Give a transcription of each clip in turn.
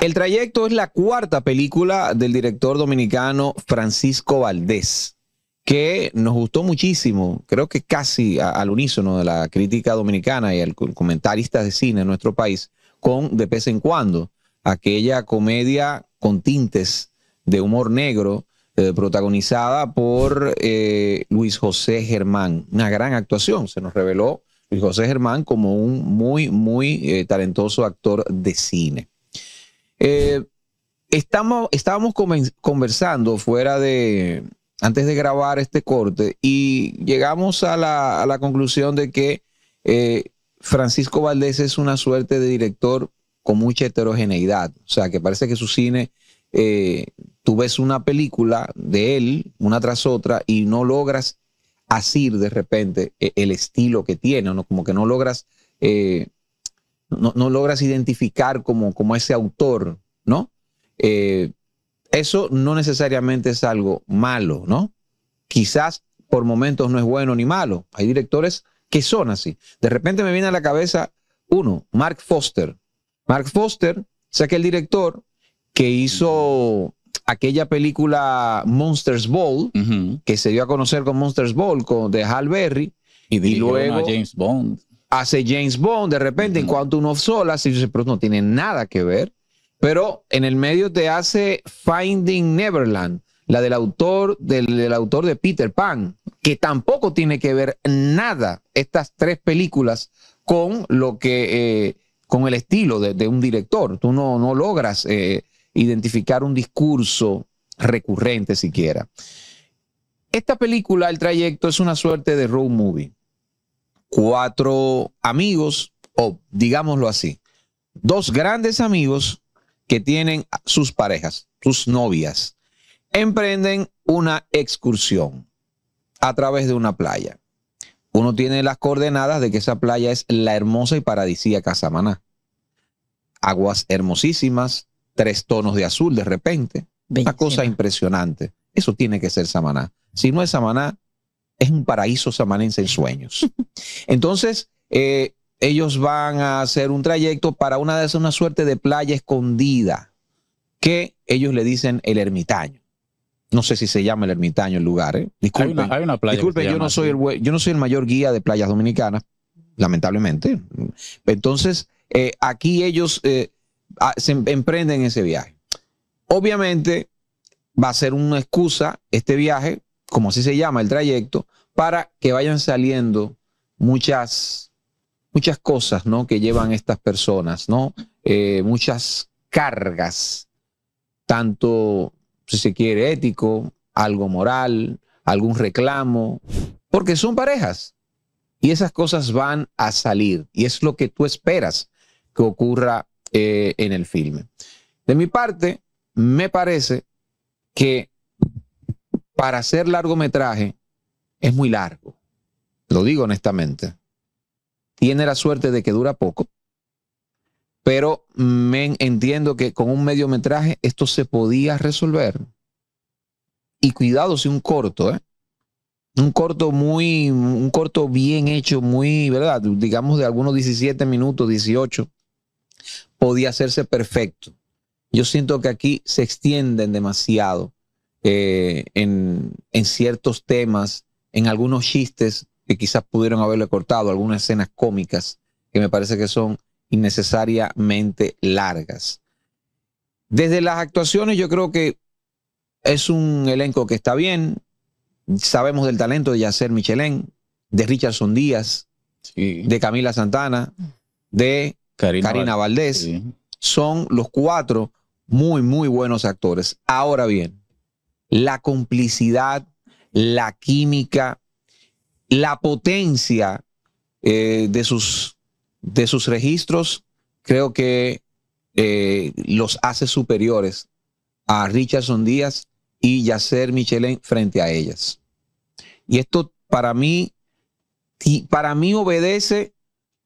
El trayecto es la cuarta película del director dominicano Francisco Valdés, que nos gustó muchísimo, creo que casi al unísono de la crítica dominicana y el comentarista de cine en nuestro país, con De vez en cuando, aquella comedia con tintes de humor negro eh, protagonizada por eh, Luis José Germán. Una gran actuación, se nos reveló Luis José Germán como un muy, muy eh, talentoso actor de cine. estamos, estábamos conversando fuera de, antes de grabar este corte, y llegamos a la, a la conclusión de que Francisco Valdés es una suerte de director con mucha heterogeneidad, o sea, que parece que su cine tú ves una película de él, una tras otra, y no logras asir de repente eh, el estilo que tiene, ¿no? como que no logras, eh, no, logras identificar como, como ese autor, ¿no? Eh, eso no necesariamente es algo malo, ¿no? Quizás por momentos no es bueno ni malo. Hay directores que son así. De repente me viene a la cabeza uno, Mark Foster. Mark Foster, o sea, que el director que hizo aquella película Monsters Ball, que se dio a conocer con Monsters Ball con, de Hal Berry. Y, luego James Bond. Hace James Bond de repente en cuanto uno sola y pero no tiene nada que ver. Pero en el medio te hace Finding Neverland, la del autor, del, autor de Peter Pan, que tampoco tiene que ver nada estas tres películas con lo que... Eh, con el estilo de, un director. Tú no, no logras eh, identificar un discurso recurrente siquiera. Esta película, El Trayecto, es una suerte de road movie. Cuatro amigos, o digámoslo así, dos grandes amigos que tienen sus parejas, sus novias, emprenden una excursión a través de una playa. Uno tiene las coordenadas de que esa playa es la hermosa y paradisíaca Samaná. Aguas hermosísimas, tres tonos de azul de repente. Una cosa impresionante. Eso tiene que ser Samaná. Si no es Samaná, es un paraíso samanense en sueños. Entonces, eh, ellos van a hacer un trayecto para una de esas, una suerte de playa escondida que ellos le dicen el ermitaño. No sé si se llama el ermitaño el lugar. ¿eh? hay una, playa yo, no soy el, yo no soy el mayor guía de playas dominicanas, lamentablemente. Entonces, eh, aquí ellos eh, Ah, se em-, emprenden ese viaje. Obviamente va a ser una excusa este viaje, como así se llama el trayecto, para que vayan saliendo muchas, muchas cosas ¿no? que llevan estas personas, ¿no? Eh, muchas cargas, tanto, si se quiere, ético, algo moral, algún reclamo, porque son parejas. Y esas cosas van a salir. Y es lo que tú esperas que ocurra eh, en el filme. De mi parte, me parece que para hacer largometraje es muy largo, lo digo honestamente. Tiene la suerte de que dura poco, pero me entiendo que con un mediometraje esto se podía resolver. Y cuidado si un corto, ¿eh? un corto muy, un corto bien hecho, muy, ¿verdad? Digamos de algunos 17 minutos, 18, podía hacerse perfecto. Yo siento que aquí se extienden demasiado eh, en, ciertos temas, en algunos chistes que quizás pudieron haberle cortado, algunas escenas cómicas que me parece que son innecesariamente largas. Desde las actuaciones yo creo que es un elenco que está bien. Sabemos del talento de Yasser Michelén, de Richardson Díaz, de Camila Santana, de Karina, Valdés, son los cuatro muy, muy buenos actores. Ahora bien, la complicidad, la química, la potencia eh, de, sus, de sus registros, creo que eh, los hace superiores a Richardson Díaz y Yacer Michelin frente a ellas. Y esto para mí, para mí obedece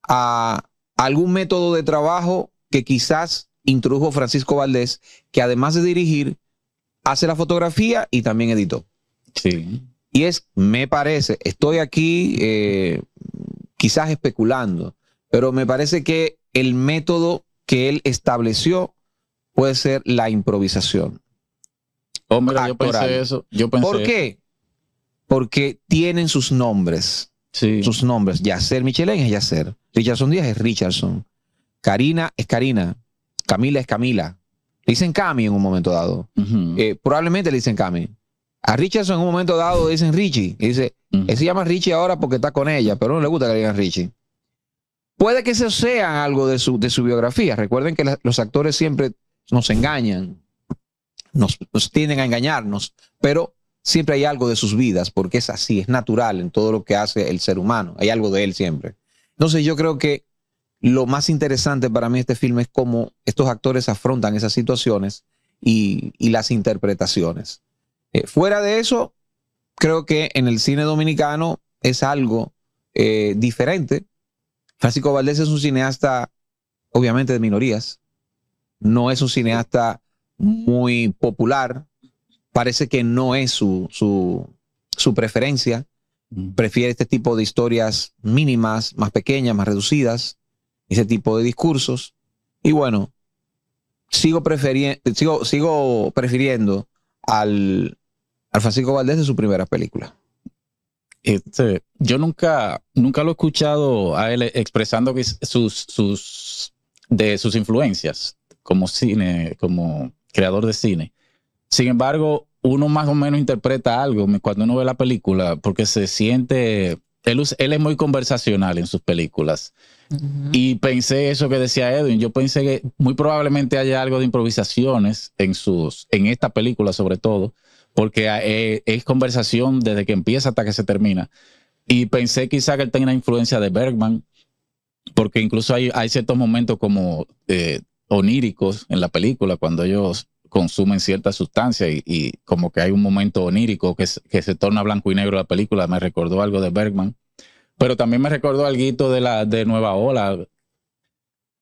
a, algún método de trabajo que quizás introdujo Francisco Valdés, que además de dirigir, hace la fotografía y también editó. Sí. Y es, me parece, estoy aquí eh, quizás especulando, pero me parece que el método que él estableció puede ser la improvisación. Hombre, yo pensé eso. Yo ¿Por qué? Porque tienen sus nombres. Sus nombres. Yacer Michelén es Yacer. Richardson Díaz es Richardson. Karina es Karina. Camila es Camila. Le dicen Cami en un momento dado. Eh, probablemente le dicen Cami. A Richardson en un momento dado le dicen Richie. dice, eh, se llama Richie ahora porque está con ella, pero no le gusta que le digan Richie. Puede que eso sea algo de su, de su biografía. Recuerden que los actores siempre nos engañan, nos, nos tienden a engañarnos, pero siempre hay algo de sus vidas, porque es así, es natural en todo lo que hace el ser humano. Hay algo de él siempre. Entonces yo creo que lo más interesante para mí este filme es cómo estos actores afrontan esas situaciones y, las interpretaciones. Eh, fuera de eso, creo que en el cine dominicano es algo eh, diferente. Francisco Valdés es un cineasta, obviamente, de minorías. No es un cineasta muy popular. Parece que no es su preferencia prefiere este tipo de historias mínimas, más pequeñas, más reducidas, ese tipo de discursos. Y bueno, sigo, sigo prefiriendo al, Francisco Valdés de su primera película. Este, yo nunca, nunca lo he escuchado a él expresando sus, sus, de sus influencias como cine, como creador de cine. Sin embargo, uno más o menos interpreta algo cuando uno ve la película, porque se siente, él, es muy conversacional en sus películas. Y pensé eso que decía Edwin, yo pensé que muy probablemente haya algo de improvisaciones en, sus, en esta película sobre todo, porque ah, eh, es conversación desde que empieza hasta que se termina. Y pensé quizá que él tenga influencia de Bergman, porque incluso hay, ciertos momentos como eh, oníricos en la película, cuando ellos consumen ciertas sustancias y, como que hay un momento onírico que, se torna blanco y negro la película, me recordó algo de Bergman, pero también me recordó algo de la de Nueva Ola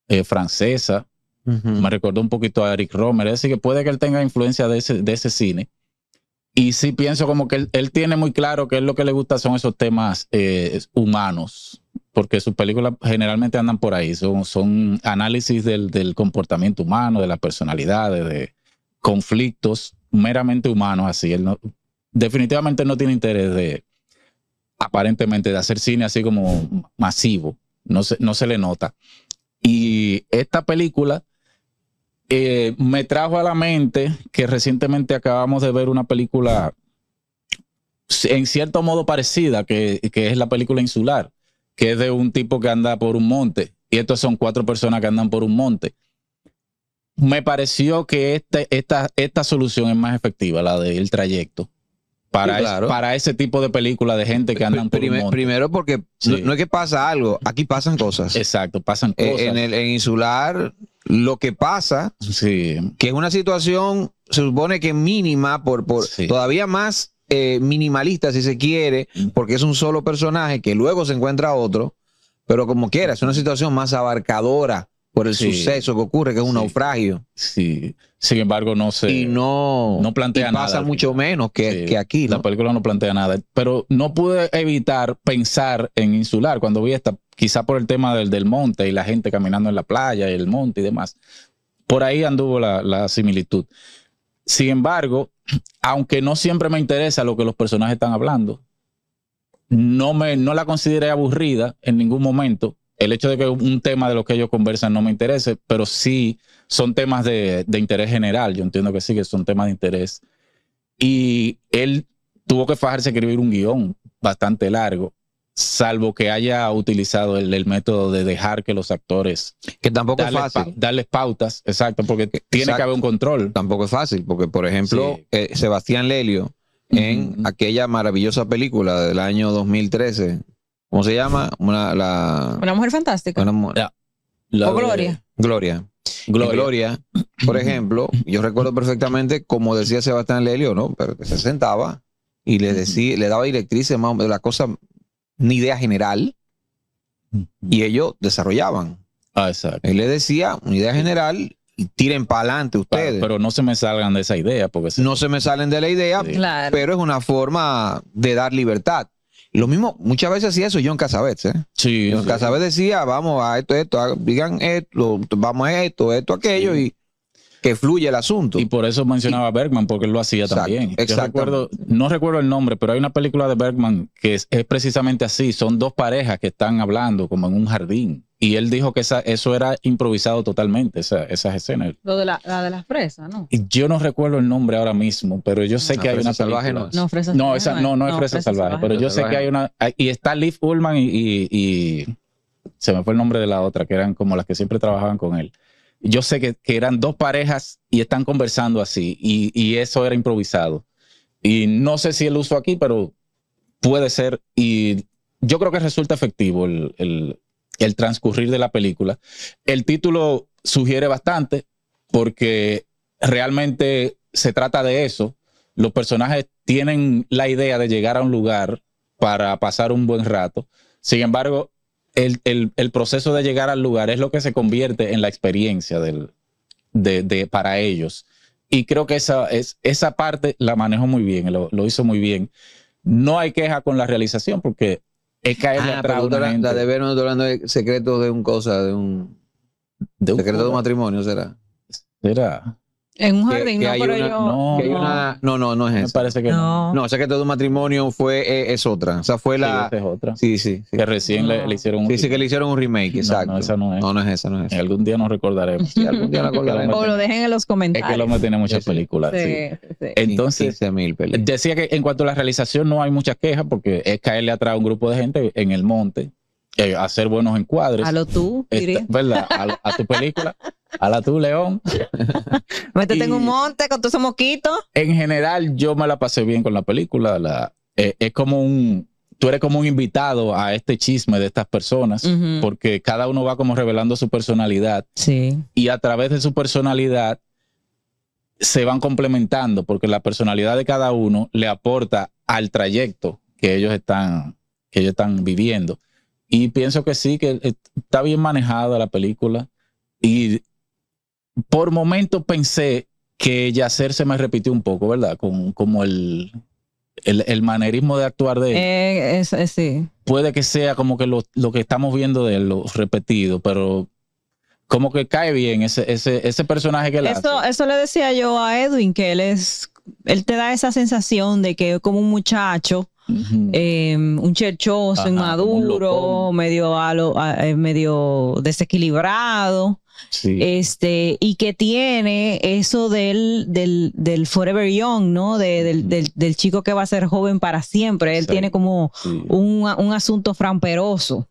eh, francesa, me recordó un poquito a Eric Romer, así que puede que él tenga influencia de ese, de ese cine. Y si pienso como que él, tiene muy claro que es lo que le gusta son esos temas eh, humanos, porque sus películas generalmente andan por ahí, son, son análisis del, del comportamiento humano, de las personalidades, de conflictos meramente humanos así. Él no, definitivamente no tiene interés de, aparentemente, de hacer cine así como masivo. No se, no se le nota. Y esta película eh, me trajo a la mente que recientemente acabamos de ver una película en cierto modo parecida, que, que es la película Insular, que es de un tipo que anda por un monte. Y estos son cuatro personas que andan por un monte me pareció que este, esta, esta solución es más efectiva, la del trayecto. Para, para ese tipo de película de gente que andan por Primero porque no, es que pasa algo, aquí pasan cosas. Exacto, pasan eh, cosas. en el insular, lo que pasa, sí. que es una situación, se supone que mínima, por, por todavía más eh, minimalista si se quiere, mm. porque es un solo personaje que luego se encuentra otro, pero como quiera, es una situación más abarcadora por el suceso que ocurre, que es un naufragio. Sí, sin embargo, no se. Y no, no plantea y pasa mucho menos que, aquí. La película no plantea nada. Pero no pude evitar pensar en Insular cuando vi esta, quizá por el tema del, del monte y la gente caminando en la playa el monte y demás. Por ahí anduvo la, similitud. Sin embargo, aunque no siempre me interesa lo que los personajes están hablando, no, me, no la consideré aburrida en ningún momento el hecho de que un tema de lo que ellos conversan no me interese, pero sí son temas de, interés general. Yo entiendo que sí, que son temas de interés. Y él tuvo que fajarse a escribir un guión bastante largo salvo que haya utilizado el, método de dejar que los actores que tampoco es fácil darles pautas exacto porque eh, tiene que haber un control tampoco es fácil porque por ejemplo eh, Sebastián Lelio en aquella maravillosa película del año 2013 ¿Cómo se llama? Una, la, mujer fantástica. Gloria. Gloria. Gloria. por ejemplo, yo recuerdo perfectamente, como decía Sebastián Lelio, ¿no? Pero que se sentaba y le decía, le daba directrices más o la cosa, una idea general, y ellos desarrollaban. Ah, exacto. Él le decía una idea general y tiren para adelante ustedes. Pero, no se me salgan de esa idea. porque si No se me salen de la idea, pero es una forma de dar libertad. Lo mismo, muchas veces hacía eso John Casabet, ¿eh? Sí. John decía, vamos a esto, esto, digan esto, vamos a esto, esto, aquello, y que fluye el asunto. Y por eso mencionaba Bergman, porque él lo hacía también. Yo no recuerdo el nombre, pero hay una película de Bergman que es, precisamente así, son dos parejas que están hablando como en un jardín. Y él dijo que eso era improvisado totalmente, esas escenas. Lo de la, de las fresas, ¿no? Y yo no recuerdo el nombre ahora mismo, pero yo sé que hay una salvaje no, no, no, no, es salvaje, pero yo sé que hay una... Y está Liv Ullman y se me fue el nombre de la otra, que eran como las que siempre trabajaban con él yo sé que, eran dos parejas y están conversando así, y, eso era improvisado. Y no sé si el uso aquí, pero puede ser, y yo creo que resulta efectivo el transcurrir de la película. El título sugiere bastante, porque realmente se trata de eso. Los personajes tienen la idea de llegar a un lugar para pasar un buen rato. Sin embargo, el, proceso de llegar al lugar es lo que se convierte en la experiencia del, de, para ellos. Y creo que esa, es, esa parte la manejo muy bien, lo, hizo muy bien. No hay queja con la realización porque es caer la atrás la, de vernos hablando de secreto de un cosa, de un, de un secreto de matrimonio, ¿será? ¿Será? En un jardín, no, por ello... no, no. Una... no, no, no es eso. Me parece que no. No, o sea que todo un matrimonio fue, e, es, otra. O sea, fue la. es otra. Sí, sí. Que recién le, hicieron un. Sí, que le hicieron un remake, exacto. No, esa no es. No, no es esa, no es esa. Algún día nos recordaremos. Sí, algún día o lo dejen en los comentarios. Es que el hombre tiene muchas películas. Sí, Entonces, películas. decía que en cuanto a la realización no hay muchas quejas porque es caerle atrás a un grupo de gente en el monte eh, hacer buenos encuadres. Este, a lo tú, ¿verdad? A, tu película, a la tú, León. Métete en un monte con tus mosquitos. En general, yo me la pasé bien con la película. Eh, es como un, tú eres como un invitado a este chisme de estas personas, porque cada uno va como revelando su personalidad. Sí. Y a través de su personalidad se van complementando, porque la personalidad de cada uno le aporta al trayecto que ellos están, que ellos están viviendo. Y pienso que sí, que eh, está bien manejada la película. Y por momento pensé que Yacer se me repitió un poco, ¿verdad? como el, el, manerismo de actuar de él. Eh, eh, Puede que sea como que lo, que estamos viendo de él, lo repetido, pero como que cae bien ese, ese, ese personaje que le eso, Eso le decía yo a Edwin, que él es, él te da esa sensación de que es como un muchacho Em, un cherchoso, inmaduro, medio, eh, medio desequilibrado. Este, y que tiene eso del, del, forever young, ¿no? del, chico que va a ser joven para siempre. Él tiene como un, asunto framperoso.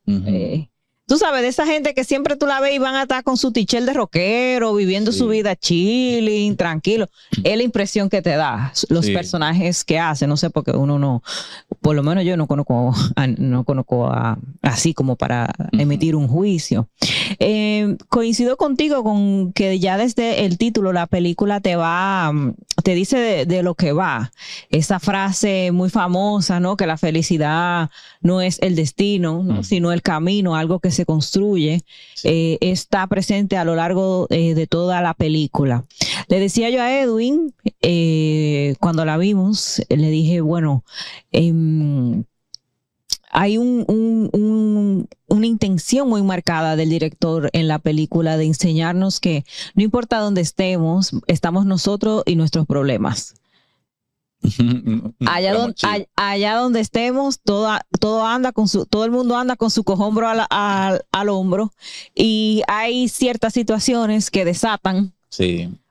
Tú sabes, de esa gente que siempre tú la ves y van a estar con su tichel de rockero, viviendo su vida chilling, tranquilo. Es la impresión que te da los personajes que hacen. No sé, porque uno no, por lo menos yo no conozco, no conozco así como para emitir un juicio. Eh, coincido contigo con que ya desde el título la película te va, te dice de, lo que va. Esa frase muy famosa, ¿no? Que la felicidad no es el destino, sino el camino, algo que se construye eh, está presente a lo largo eh, de toda la película. Le decía yo a Edwin, eh, cuando la vimos, le dije, bueno, em, hay una intención muy marcada del director en la película de enseñarnos que no importa dónde estemos, estamos nosotros y nuestros problemas allá, donde estemos, todo, todo, anda con su, todo el mundo anda con su cojombro al, al hombro y hay ciertas situaciones que desatan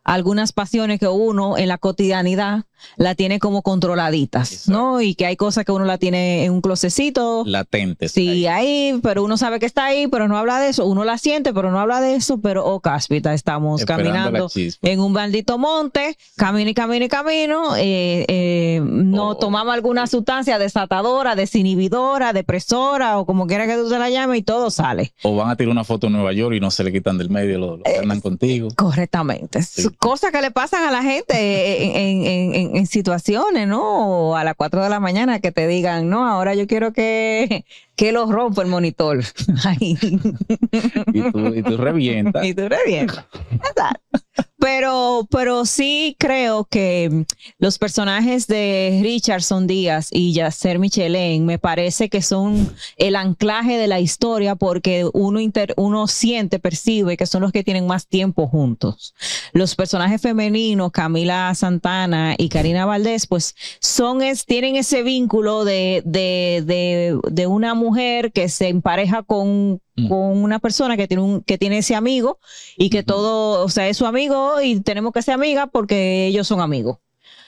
algunas pasiones que uno en la cotidianidad la tiene como controladitas, ¿no? Y que hay cosas que uno la tiene en un closecito. latente, Sí, ahí. pero uno sabe que está ahí, pero no habla de eso. Uno la siente, pero no habla de eso. Pero, oh, cáspita, estamos caminando en un maldito monte, camino y camino y camino. Eh, eh, no oh. tomamos alguna sustancia desatadora, desinhibidora, depresora o como quiera que tú se la llames y todo sale. O van a tirar una foto en Nueva York y no se le quitan del medio, lo, andan eh, contigo. Correctamente. Cosas que le pasan a la gente en en, situaciones, ¿no? a las 4 de la mañana que te digan, no, ahora yo quiero que, que lo rompa el monitor. Y, tú, y tú revientas. Y tú revientas. Pero, pero sí creo que los personajes de Richardson Díaz y Yasser Michelin me parece que son el anclaje de la historia porque uno, inter, uno siente, percibe que son los que tienen más tiempo juntos. Los personajes femeninos, Camila Santana y Karina Valdés, pues son es, tienen ese vínculo de, de, una mujer que se empareja con, mm. con una persona que tiene un, que tiene ese amigo y que todo, o sea, es su amigo y tenemos que ser amigas porque ellos son amigos.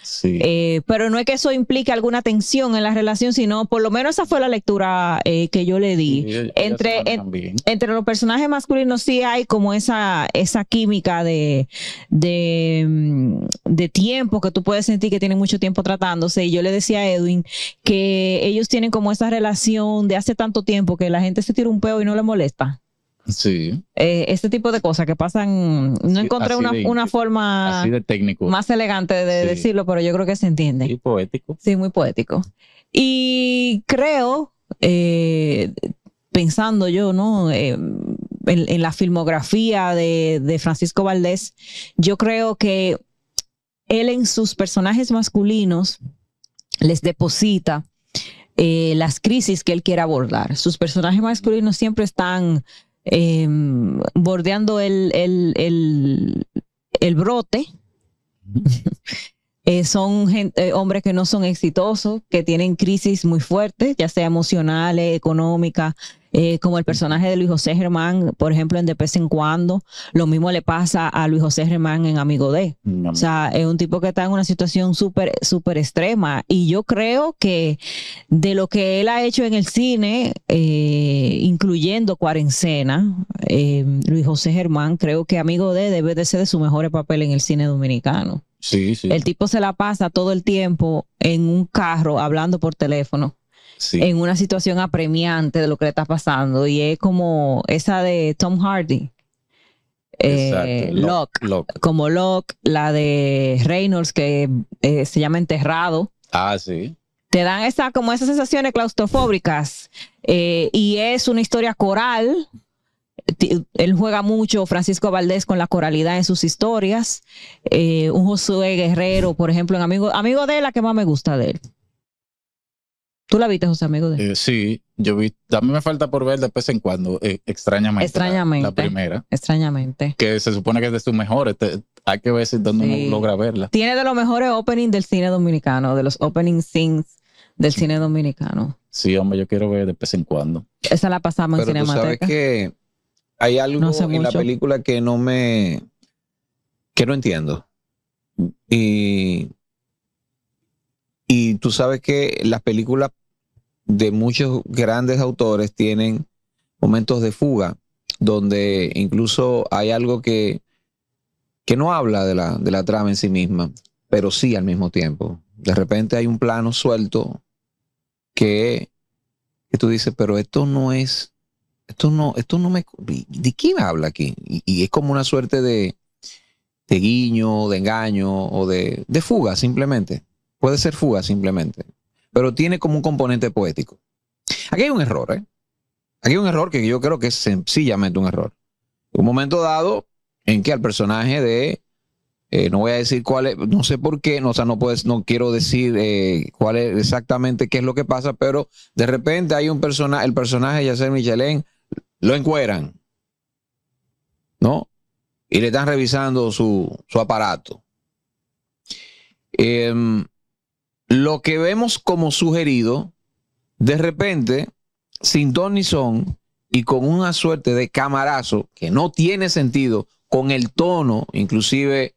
Sí. Eh, pero no es que eso implique alguna tensión en la relación, sino por lo menos esa fue la lectura eh, que yo le di. entre, entre los personajes masculinos sí hay como esa, esa química de, de, mm, de, tiempo que tú puedes sentir que tienen mucho tiempo tratándose. Y yo le decía a Edwin que ellos tienen como esa relación de hace tanto tiempo que la gente se tira un peo y no le molesta. Sí. Eh, este tipo de cosas que pasan, no encontré una, forma más elegante de decirlo, pero yo creo que se entiende. muy poético. Sí, muy poético. Y creo, eh, pensando yo, ¿no? Eh, en, la filmografía de, Francisco Valdés, yo creo que él en sus personajes masculinos les deposita las crisis que él quiere abordar. Sus personajes masculinos siempre están Em, bordeando el, el, el, el brote. Eh, son eh, hombres que no son exitosos, que tienen crisis muy fuertes, ya sea emocionales, eh, económicas, como el personaje de Luis José Germán, por ejemplo, en De vez en cuando, lo mismo le pasa a Luis José Germán en Amigo D. Mm, o sea, es un tipo que está en una situación súper, súper extrema. Y yo creo que de lo que él ha hecho en el cine, incluyendo Cuarencena, Luis José Germán, creo que Amigo D debe de ser de su mejor papel en el cine dominicano. El tipo se la pasa todo el tiempo en un carro hablando por teléfono. En una situación apremiante de lo que le está pasando. Y es como esa de Tom Hardy. Eh, como Locke, la de Reynolds que eh, se llama Enterrado. Ah, sí. Te dan esa, como esas sensaciones claustrofóbicas. Eh, y es una historia coral él juega mucho, Francisco Valdés, con la coralidad de sus historias. Eh, un Josué Guerrero, por ejemplo, en amigo, amigo de él, la que más me gusta de él. ¿Tú la viste, José Amigo? De... él? Eh, sí, yo vi. También me falta por ver de vez en cuando, eh, extrañamente. Extrañamente. La, primera. Extrañamente. Que se supone que es de sus mejores. hay que ver si dónde uno logra verla. Tiene de los mejores openings del cine dominicano, de los opening scenes del cine dominicano. Sí, hombre, yo quiero ver de vez en cuando. Esa la pasamos en Cinemateca. sabes que hay algo en la película que no me. que no entiendo. Y. Y tú sabes que las películas de muchos grandes autores tienen momentos de fuga, donde incluso hay algo que, que no habla de la, de la trama en sí misma, pero sí al mismo tiempo. De repente hay un plano suelto que, que tú dices, pero esto no es esto no, esto no me... ¿De quién habla aquí? Y, es como una suerte de, guiño, de engaño o de, fuga simplemente. Puede ser fuga simplemente, pero tiene como un componente poético. Aquí hay un error, ¿eh? Aquí hay un error que yo creo que es sencillamente un error. Un momento dado en que al personaje de, eh, no voy a decir cuál es, no sé por qué, no, o sea, no, puedes, no quiero decir eh, cuál es exactamente qué es lo que pasa, pero de repente hay un personaje, el personaje de Yasser Michelén, lo encueran, ¿no? Y le están revisando su, aparato. Em, lo que vemos como sugerido, de repente, sin don ni son, y con una suerte de camarazo que no tiene sentido, con el tono, inclusive,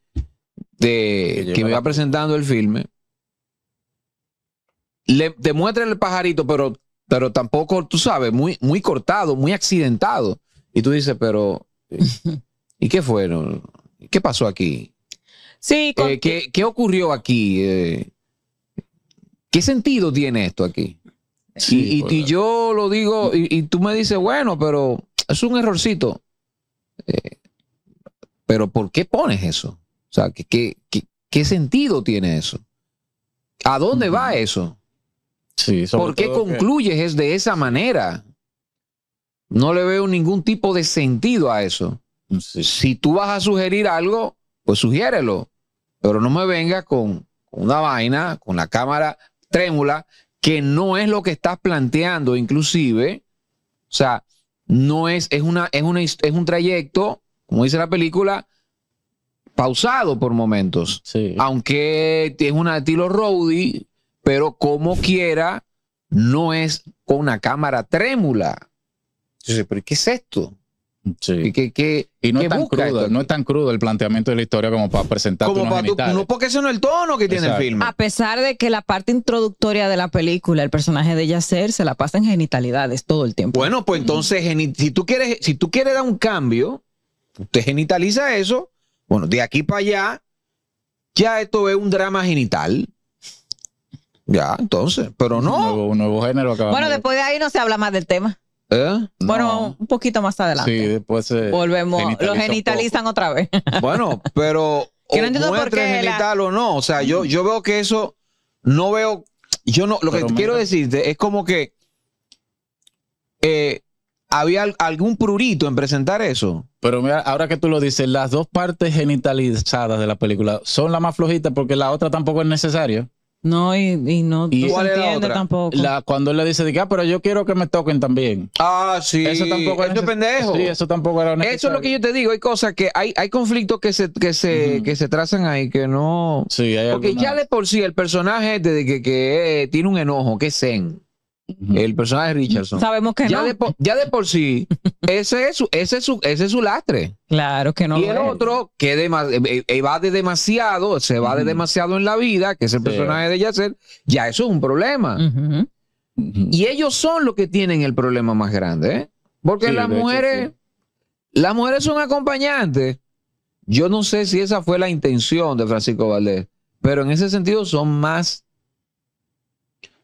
de que, que me va presentando el filme, le demuestra el pajarito, pero pero tampoco, tú sabes, muy, muy cortado, muy accidentado. Y tú dices, pero, ¿y qué fueron? ¿Qué pasó aquí? Sí, eh, ¿qué, ¿qué, ocurrió aquí? Eh, ¿Qué sentido tiene esto aquí? Sí, y, yo lo digo, y, tú me dices, bueno, pero es un errorcito. Eh, pero ¿por qué pones eso? O sea, ¿qué, qué, qué, sentido tiene eso? ¿A dónde va eso? ¿Por qué concluyes es de esa manera? No le veo ningún tipo de sentido a eso. Si tú vas a sugerir algo, pues sugiérelo. Pero no me vengas con, una vaina, con la cámara trémula, que no es lo que estás planteando, inclusive. O sea, no es, es, una, es, es un trayecto, como dice la película, pausado por momentos. Aunque es una estilo roadie, pero como quiera, no es con una cámara trémula. Entonces, ¿pero qué es esto? Sí. y no es, tan crudo, no es tan crudo el planteamiento de la historia como para presentar como para No, porque eso no es el tono que tiene el filme. A pesar de que la parte introductoria de la película, el personaje de Yacer, se la pasa en genitalidades todo el tiempo. Bueno, pues entonces, si, tú quieres, si tú quieres dar un cambio, usted genitaliza eso. Bueno, de aquí para allá, ya esto es un drama genital. Ya, entonces, pero no. nuevo, género Bueno, después de ahí no se habla más del tema. ¿Eh? Bueno, un poquito más adelante. Sí, después volvemos. Lo genitalizan otra vez. Bueno, pero o no genital o no. O sea, yo, yo veo que eso no veo. Yo no. Lo que quiero decirte es como que eh, había algún prurito en presentar eso. Pero mira, ahora que tú lo dices, las dos partes genitalizadas de la película son la más flojita porque la otra tampoco es necesaria. No, y, no, y se entiende tampoco. cuando él le dice, ah, pero yo quiero que me toquen también. Ah, sí. Eso tampoco era. Eso pendejo. eso es lo que yo te digo. Hay cosas que hay, hay conflictos que se, que, se, trazan ahí que no. Sí, Porque ya de por sí el personaje este de que, eh, tiene un enojo, que es zen el personaje de Richardson. Sabemos que ya De por, ya de por sí, ese es, su, ese, ese es su lastre. Claro que no. Y el otro que eh, eh, eh, de, demasiado, se va de demasiado en la vida, que es el personaje de Yasser, ya eso es un problema. Y ellos son los que tienen el problema más grande, Porque las mujeres, las mujeres son acompañantes. Yo no sé si esa fue la intención de Francisco Valdés, pero en ese sentido son más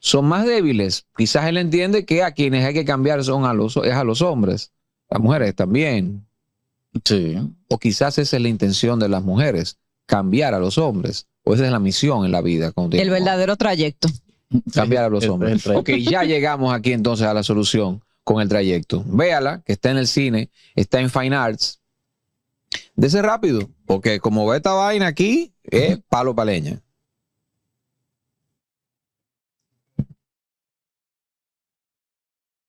son más débiles. Quizás él entiende que a quienes hay que cambiar son a los, es a los hombres, las mujeres también. Sí. O quizás esa es la intención de las mujeres, cambiar a los hombres. O esa es la misión en la vida. El verdadero trayecto. Cambiar a los hombres. Ok, ya llegamos aquí entonces a la solución con el trayecto. Véala, que está en el cine, está en Fine Arts. Dese rápido, porque como ve esta vaina aquí, es palo paleña.